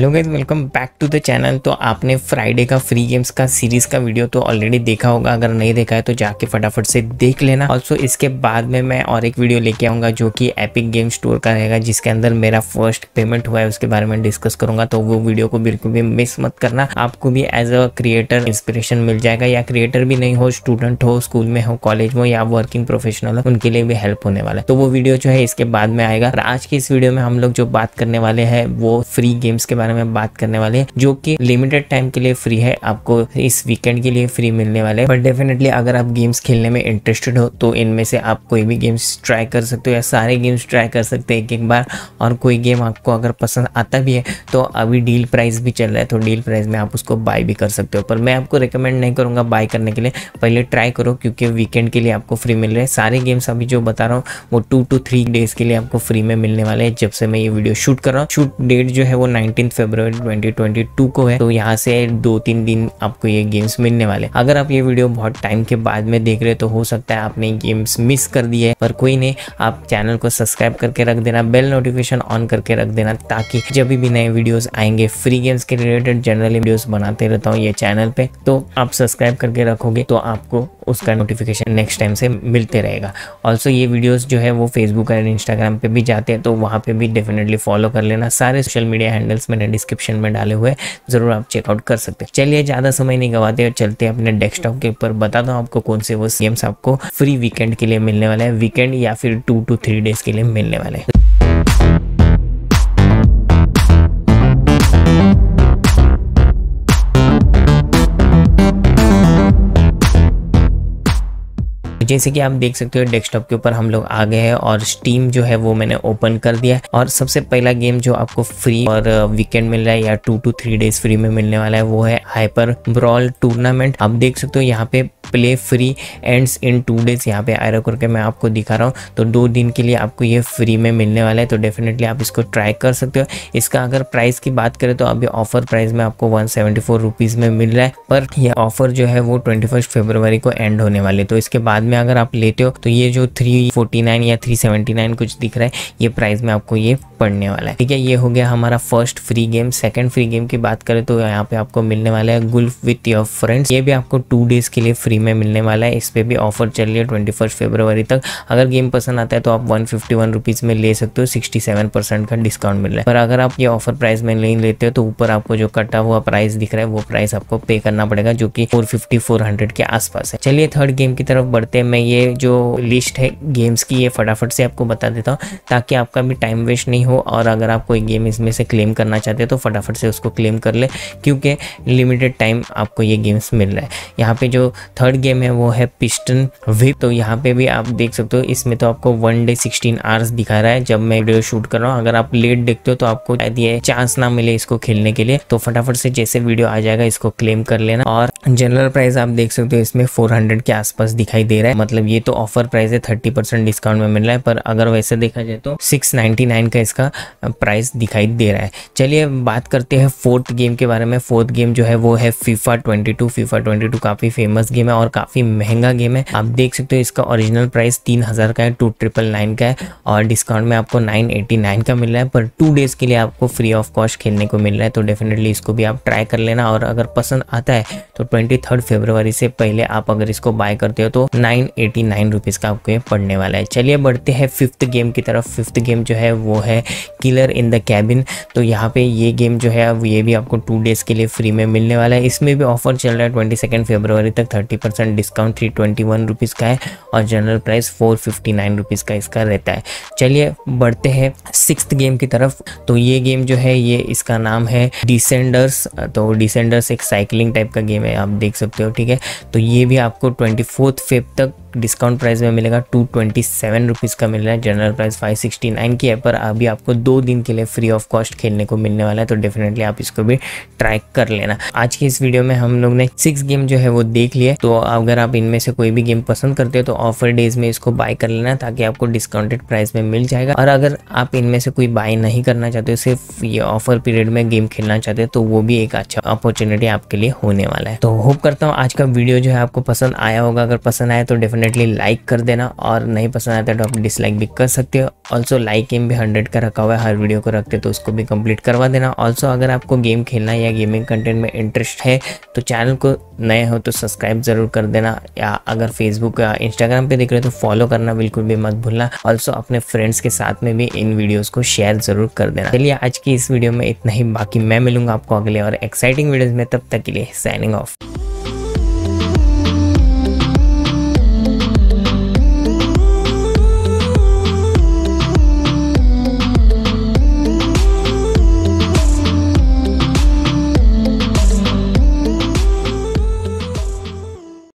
hello guys welcome back to the channel तो आपने Friday का फ्री गेम्स का सीरीज का वीडियो तो ऑलरेडी देखा होगा अगर नहीं देखा है तो जाके फटाफट से देख लेना ऑल्सो इसके बाद में मैं और एक वीडियो लेके आऊंगा जो कि एपिक गेम स्टोर का रहेगा जिसके अंदर मेरा फर्स्ट पेमेंट हुआ है उसके बारे में डिस्कस करूंगा तो वो वीडियो को बिल्कुल भी मिस मत करना आपको भी एज अ क्रिएटर इंस्पिरेशन मिल जाएगा या क्रिएटर भी नहीं हो स्टूडेंट हो स्कूल में हो कॉलेज में या वर्किंग प्रोफेशनल हो उनके लिए भी हेल्प होने वाला है तो वो वीडियो जो है इसके बाद में आएगा आज के इस वीडियो में हम लोग जो बात करने वाले हैं वो फ्री गेम्स के बारे बारे में बात करने वाले जो कि लिमिटेड टाइम के लिए फ्री है आपको इस वीकेंड के लिए फ्री मिलने वाले बट डेफिनेटली अगर आप गेम्स खेलने में इंटरेस्टेड हो तो इनमें से आप कोई भी गेम्स ट्राई कर सकते हो या सारे गेम्स ट्राई कर सकते हो एक एक बार और कोई गेम आपको अगर पसंद आता भी है तो अभी डील प्राइस भी चल रहा है तो डील प्राइस में आप उसको बाय भी कर सकते हो पर मैं आपको रिकमेंड नहीं करूँगा बाय करने के लिए पहले ट्राई करो क्योंकि वीकेंड के लिए आपको फ्री मिल रहे हैं सारे गेम्स अभी जो बता रहा हूँ वो टू टू थ्री डेज के लिए आपको फ्री में मिलने वाले हैं जब से मैं ये वीडियो शूट कर रहा हूँ शूट डेट जो है वो नाइनटीन फरवरी 2022 को है तो यहाँ से दो तीन दिन आपको ये गेम्स मिलने वाले अगर आप ये वीडियो बहुत टाइम के बाद में देख रहे तो हो सकता है आपने गेम्स मिस कर दी है पर कोई नहीं आप चैनल को सब्सक्राइब करके रख देना बेल नोटिफिकेशन ऑन करके रख देना ताकि जब भी नए वीडियोस आएंगे फ्री गेम्स के रिलेटेड जनरली वीडियोस बनाते रहता हूँ ये चैनल पे तो आप सब्सक्राइब करके रखोगे तो आपको उसका नोटिफिकेशन नेक्स्ट टाइम से मिलते रहेगा ऑल्सो ये वीडियोस जो है वो फेसबुक और इंस्टाग्राम पे भी जाते हैं तो वहाँ पे भी डेफिनेटली फॉलो कर लेना सारे सोशल मीडिया हैंडल्स में डिस्क्रिप्शन में डाले हुए ज़रूर आप चेकआउट कर सकते हैं चलिए ज़्यादा समय नहीं गवाते और चलते अपने डेस्कटॉप के ऊपर बता दो आपको कौन से वो गेम्स आपको फ्री वीकेंड के लिए मिलने वाला है वीकेंड या फिर टू टू थ्री डेज के लिए मिलने वाले हैं जैसे कि आप देख सकते हो डेस्कटॉप के ऊपर हम लोग आ गए हैं और स्टीम जो है वो मैंने ओपन कर दिया है और सबसे पहला गेम जो आपको फ्री और वीकेंड uh, मिल रहा है या two two three days free में मिलने वाला है वो है हाइपर ब्रॉल टूर्नामेंट आप देख सकते हो यहाँ पे play free ends in two days यहाँ पे आयरा करके मैं आपको दिखा रहा हूँ तो दो दिन के लिए आपको ये फ्री में मिलने वाला है तो डेफिनेटली आप इसको ट्राई कर सकते हो इसका अगर प्राइस की बात करें तो अभी ऑफर प्राइस में आपको वन सेवेंटी में मिल रहा है पर यह ऑफर जो है वो ट्वेंटी फरवरी को एंड होने वाले तो इसके बाद में अगर आप लेते हो तो ये जो थ्री या थ्री कुछ दिख रहा है ये प्राइस में आपको ये पड़ने वाला है ठीक है ये हो गया हमारा first free game second free game की बात करें तो यहाँ पे आपको मिलने वाला है गुल्फ विथ योर फ्रेंड्स ये भी आपको टू डेज के लिए फ्री फ्री में मिलने वाला है इस पर भी ऑफर चल रही है ट्वेंटी फर्स्ट फेबरवरी तक अगर गेम पसंद आता है तो आप वन फिफ्टी वन रुपीज़ में ले सकते हो सिक्सटी सेवन परसेंट का डिस्काउंट मिल रहा है पर अगर आप ये ऑफर प्राइस में नहीं लेते हो तो ऊपर आपको जो कटा हुआ प्राइस दिख रहा है वो प्राइस आपको पे करना पड़ेगा जो कि फोर फिफ्टी फोर हंड्रेड के आसपास है चलिए थर्ड गेम की तरफ बढ़ते हैं मैं ये जो लिस्ट है गेम्स की ये फटाफट से आपको बता देता हूँ ताकि आपका भी टाइम वेस्ट नहीं हो और अगर आप कोई गेम इसमें से क्लेम करना चाहते हैं तो फटाफट से उसको क्लेम कर ले क्योंकि लिमिटेड टाइम आपको ये गेम्स मिल रहा है यहाँ पे जो थर्ड थर्ड गेम है वो है पिस्टन विप तो यहाँ पे भी आप देख सकते हो इसमें तो आपको वन डे सिक्सटीन आवर्स दिखा रहा है जब मैं वीडियो शूट कर रहा हूँ अगर आप लेट देखते हो तो आपको शायद ये चांस ना मिले इसको खेलने के लिए तो फटाफट से जैसे वीडियो आ जाएगा इसको क्लेम कर लेना और जनरल प्राइस आप देख सकते हो इसमें फोर के आसपास दिखाई दे रहा है मतलब ये तो ऑफर प्राइस है थर्टी डिस्काउंट में मिल रहा है पर अगर वैसे देखा जाए तो सिक्स का इसका प्राइस दिखाई दे रहा है चलिए बात करते हैं फोर्थ गेम के बारे में फोर्थ गेम जो है वो है FIFA twenty FIFA twenty two काफ़ी फेमस गेम है का और काफ़ी महंगा गेम है आप देख सकते हो इसका ओरिजिनल प्राइस तीन हज़ार का है टू ट्रिपल नाइन का है और डिस्काउंट में आपको नाइन एटी नाइन का मिल रहा है पर टू डेज़ के लिए आपको फ्री ऑफ कॉस्ट खेलने को मिल रहा है तो डेफिनेटली इसको भी आप ट्राई कर लेना और अगर पसंद आता है तो ट्वेंटी थर्ड फेब्रवरी से पहले आप अगर इसको बाय करते हो तो नाइन एटी नाइन रुपीज़ का आपको ये पड़ने वाला है चलिए बढ़ते हैं फिफ्थ गेम की तरफ फिफ्थ गेम जो है वो है किलर इन द कैबिन तो यहाँ पे ये गेम जो है ये भी आपको टू डेज़ के लिए फ्री में मिलने वाला है इसमें भी ऑफर चल रहा है ट्वेंटी सेकेंड फेब्रवरी तक thirty percent discount three twenty का है और जनरल प्राइस फोर फिफ्टी का इसका रहता है चलिए बढ़ते हैं सिक्स गेम की तरफ तो ये गेम जो है ये इसका नाम है डिसेंडर्स तो डिसेंडर्स एक साइकिलिंग टाइप का गेम है आप देख सकते हो ठीक है तो ये भी आपको ट्वेंटी फोर्थ तक डिस्काउंट प्राइस में मिलेगा टू ट्वेंटी सेवन रुपीज़ का मिल रहा है general price five sixty nine की है पर अभी आपको दो दिन के लिए फ्री ऑफ कॉस्ट खेलने को मिलने वाला है तो डेफिनेटली आप इसको भी ट्राई कर लेना आज के इस वीडियो में हम लोग ने सिक्स गेम जो है वो देख लिया तो अगर आप इनमें से कोई भी गेम पसंद करते हो तो ऑफर डेज में इसको बाय कर लेना ताकि आपको डिस्काउंटेड प्राइस में मिल जाएगा और अगर आप इनमें से कोई बाय नहीं करना चाहते हो सिर्फ ये ऑफर पीरियड में गेम खेलना चाहते हो तो वो भी एक अच्छा अपॉर्चुनिटी आपके लिए होने वाला है तो होप करता हूँ आज का वीडियो जो है आपको पसंद आया होगा अगर पसंद आया तो डेफिनेट डेफिनेटली लाइक कर देना और नहीं पसंद आता तो आप डिसलाइक भी कर सकते हो ऑल्सो लाइक एम भी हंड्रेड का रखा हुआ है हर वीडियो को रखते हो तो उसको भी कंप्लीट करवा देना ऑल्सो अगर आपको गेम खेलना या गेमिंग कंटेंट में इंटरेस्ट है तो चैनल को नए हो तो सब्सक्राइब ज़रूर कर देना या अगर फेसबुक या इंस्टाग्राम पर देख रहे हो तो फॉलो करना बिल्कुल भी मत भूलना ऑल्सो अपने फ्रेंड्स के साथ में भी इन वीडियोज़ को शेयर ज़रूर कर देना चलिए आज की इस वीडियो में इतना ही बाकी मैं मिलूंगा आपको अगले और एक्साइटिंग वीडियोज़ में तब तक के लिए साइनिंग ऑफ